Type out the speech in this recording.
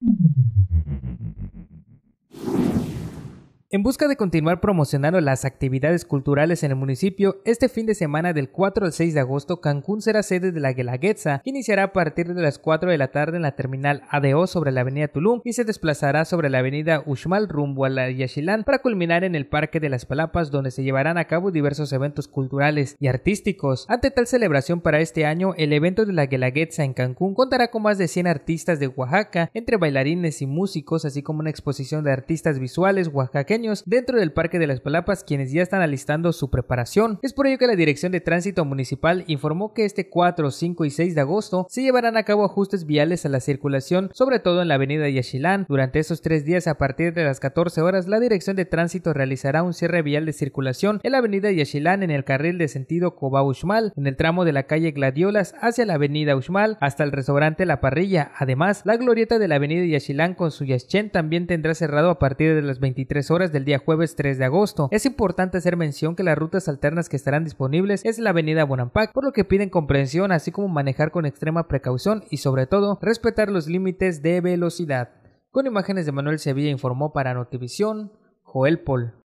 Thank mm-hmm. you. En busca de continuar promocionando las actividades culturales en el municipio, este fin de semana del 4 al 6 de agosto, Cancún será sede de la Guelaguetza, que iniciará a partir de las 4 de la tarde en la terminal ADO sobre la avenida Tulum y se desplazará sobre la avenida Uxmal rumbo a la para culminar en el Parque de las Palapas, donde se llevarán a cabo diversos eventos culturales y artísticos. Ante tal celebración para este año, el evento de la Guelaguetza en Cancún contará con más de 100 artistas de Oaxaca, entre bailarines y músicos, así como una exposición de artistas visuales oaxaqueños dentro del Parque de las Palapas quienes ya están alistando su preparación. Es por ello que la Dirección de Tránsito Municipal informó que este 4, 5 y 6 de agosto se llevarán a cabo ajustes viales a la circulación, sobre todo en la avenida Yachilán. Durante esos tres días a partir de las 14 horas la Dirección de Tránsito realizará un cierre vial de circulación en la avenida Yachilán en el carril de sentido Cobá-Uxmal, en el tramo de la calle Gladiolas hacia la avenida Uxmal hasta el restaurante La Parrilla. Además, la glorieta de la avenida Yachilán con su Yachén también tendrá cerrado a partir de las 23 horas del día jueves 3 de agosto. Es importante hacer mención que las rutas alternas que estarán disponibles es la avenida Bonampak, por lo que piden comprensión así como manejar con extrema precaución y sobre todo respetar los límites de velocidad. Con imágenes de Manuel Sevilla informó para Notivisión, Joel Pol.